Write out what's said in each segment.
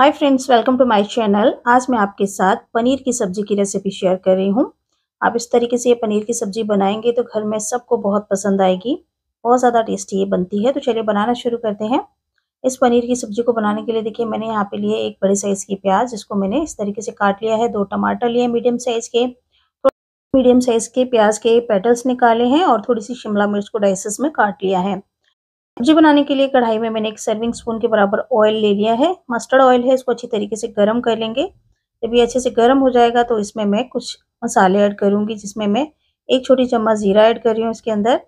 hi friends welcome to my channel आज मैं आपके साथ पनीर की सब्ज़ी की रेसिपी शेयर कर रही हूँ आप इस तरीके से ये पनीर की सब्ज़ी बनाएंगे तो घर में सबको बहुत पसंद आएगी बहुत ज़्यादा टेस्टी ये बनती है तो चलिए बनाना शुरू करते हैं इस पनीर की सब्ज़ी को बनाने के लिए देखिए मैंने यहाँ पे लिए एक बड़े साइज़ की प्याज जिसको मैंने इस तरीके से काट लिया है दो टमाटर लिए मीडियम साइज़ के मीडियम साइज़ के प्याज के पेटल्स निकाले हैं और थोड़ी सी शिमला मिर्च को डाइसेस में काट लिया है सब्जी बनाने के लिए कढ़ाई में मैंने एक सर्विंग स्पून के बराबर ऑयल ले लिया है मस्टर्ड ऑयल है इसको अच्छी तरीके से गर्म कर लेंगे जब ये अच्छे से गर्म हो जाएगा तो इसमें मैं कुछ मसाले ऐड करूँगी जिसमें मैं एक छोटी चम्मच ज़ीरा ऐड कर रही हूँ इसके अंदर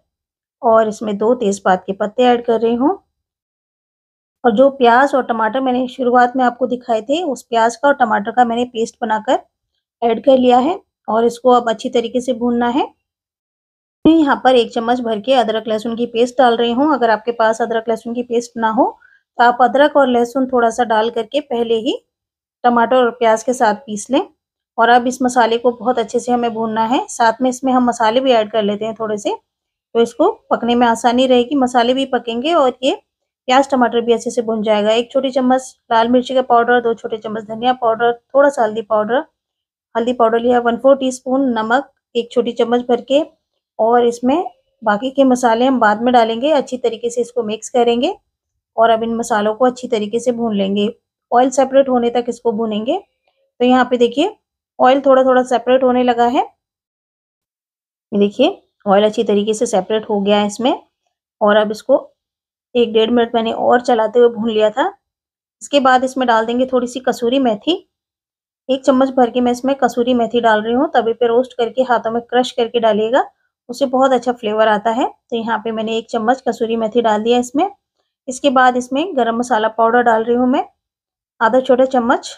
और इसमें दो तेज़पात के पत्ते ऐड कर रही हूँ और जो प्याज और टमाटर मैंने शुरुआत में आपको दिखाए थे उस प्याज का और टमाटर का मैंने पेस्ट बनाकर ऐड कर लिया है और इसको अब अच्छी तरीके से भूनना है मैं यहाँ पर एक चम्मच भर के अदरक लहसुन की पेस्ट डाल रही हूँ अगर आपके पास अदरक लहसुन की पेस्ट ना हो तो आप अदरक और लहसुन थोड़ा सा डाल करके पहले ही टमाटर और प्याज के साथ पीस लें और अब इस मसाले को बहुत अच्छे से हमें भूनना है साथ में इसमें हम मसाले भी ऐड कर लेते हैं थोड़े से तो इसको पकने में आसानी रहेगी मसाले भी पकेंगे और ये प्याज टमाटर भी अच्छे से भुन जाएगा एक छोटी चम्मच लाल मिर्ची का पाउडर दो छोटे चम्मच धनिया पाउडर थोड़ा सा हल्दी पाउडर हल्दी पाउडर लिया वन फोर टी नमक एक छोटी चम्मच भर के और इसमें बाकी के मसाले हम बाद में डालेंगे अच्छी तरीके से इसको मिक्स करेंगे और अब इन मसालों को अच्छी तरीके से भून लेंगे ऑयल सेपरेट होने तक इसको भूनेंगे तो यहाँ पे देखिए ऑयल थोड़ा थोड़ा सेपरेट होने लगा है देखिए ऑयल अच्छी तरीके से सेपरेट हो गया है इसमें और अब इसको एक डेढ़ मिनट मैंने और चलाते हुए भून लिया था इसके बाद इसमें डाल देंगे थोड़ी सी कसूरी मेथी एक चम्मच भर के मैं इसमें कसूरी मेथी डाल रही हूँ तभी पे रोस्ट करके हाथों में क्रश करके डालिएगा उससे बहुत अच्छा फ्लेवर आता है तो यहाँ पे मैंने एक चम्मच कसूरी मेथी डाल दिया इसमें इसके बाद इसमें गरम मसाला पाउडर डाल रही हूँ मैं आधा छोटा चम्मच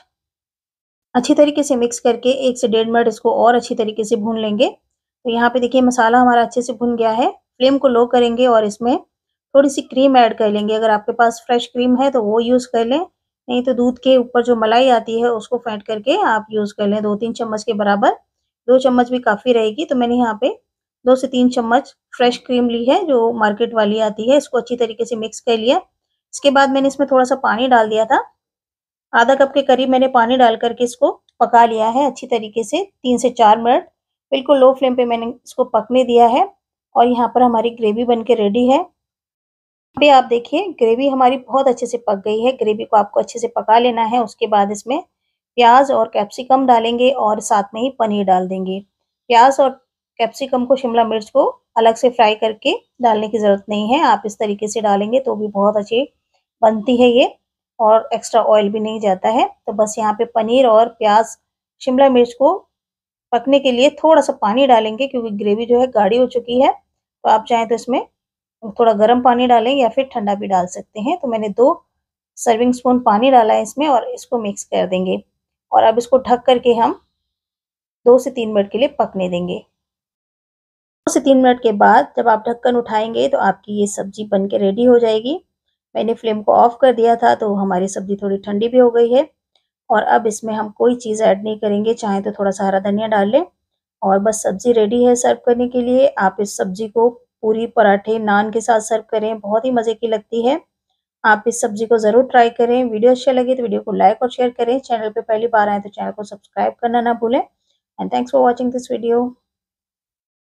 अच्छी तरीके से मिक्स करके एक से डेढ़ मिनट इसको और अच्छी तरीके से भून लेंगे तो यहाँ पे देखिए मसाला हमारा अच्छे से भून गया है फ्लेम को लो करेंगे और इसमें थोड़ी सी क्रीम ऐड कर लेंगे अगर आपके पास फ्रेश क्रीम है तो वो यूज़ कर लें नहीं तो दूध के ऊपर जो मलाई आती है उसको फेंट करके आप यूज़ कर लें दो तीन चम्मच के बराबर दो चम्मच भी काफ़ी रहेगी तो मैंने यहाँ पे दो से तीन चम्मच फ्रेश क्रीम ली है जो मार्केट वाली आती है इसको अच्छी तरीके से मिक्स कर लिया इसके बाद मैंने इसमें थोड़ा सा पानी डाल दिया था आधा कप के करीब मैंने पानी डाल करके इसको पका लिया है अच्छी तरीके से तीन से चार मिनट बिल्कुल लो फ्लेम पे मैंने इसको पकने दिया है और यहाँ पर हमारी ग्रेवी बन के रेडी है पे आप देखिए ग्रेवी हमारी बहुत अच्छे से पक गई है ग्रेवी को आपको अच्छे से पका लेना है उसके बाद इसमें प्याज और कैप्सिकम डालेंगे और साथ में ही पनीर डाल देंगे प्याज और कैप्सिकम को शिमला मिर्च को अलग से फ्राई करके डालने की ज़रूरत नहीं है आप इस तरीके से डालेंगे तो भी बहुत अच्छी बनती है ये और एक्स्ट्रा ऑयल भी नहीं जाता है तो बस यहाँ पे पनीर और प्याज शिमला मिर्च को पकने के लिए थोड़ा सा पानी डालेंगे क्योंकि ग्रेवी जो है गाढ़ी हो चुकी है तो आप चाहें तो इसमें थोड़ा गर्म पानी डालें या फिर ठंडा भी डाल सकते हैं तो मैंने दो सर्विंग स्पून पानी डाला है इसमें और इसको मिक्स कर देंगे और अब इसको ढक करके हम दो से तीन मिनट के लिए पकने देंगे से तीन मिनट के बाद जब आप ढक्कन उठाएंगे तो आपकी ये सब्जी बन के रेडी हो जाएगी मैंने फ्लेम को ऑफ कर दिया था तो हमारी सब्जी थोड़ी ठंडी भी हो गई है और अब इसमें हम कोई चीज़ ऐड नहीं करेंगे चाहे तो थोड़ा सा हरा धनिया डाल लें और बस सब्जी रेडी है सर्व करने के लिए आप इस सब्जी को पूरी पराठे नान के साथ सर्व करें बहुत ही मज़े की लगती है आप इस सब्जी को ज़रूर ट्राई करें वीडियो अच्छा लगे तो वीडियो को लाइक और शेयर करें चैनल पर पहली बार आए तो चैनल को सब्सक्राइब करना ना भूलें and thanks for watching this video